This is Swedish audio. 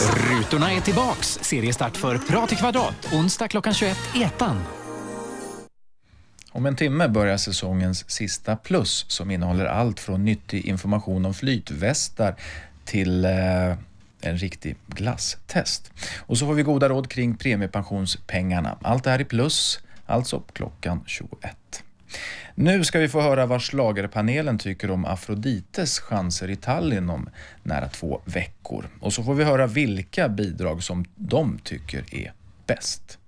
Rutorna är tillbaks. Seriestart för Prat i kvadrat, onsdag klockan 21 i ettan. Om en timme börjar säsongens sista plus som innehåller allt från nyttig information om flytvästar till eh en riktig glasstest. Och så får vi goda råd kring premiepensionspengarna. Allt det här i plus, alltså klockan 21. Nu ska vi få höra vad slagerpanelen tycker om Afrodites chanser i Tallinn om nära två veckor. Och så får vi höra vilka bidrag som de tycker är bäst.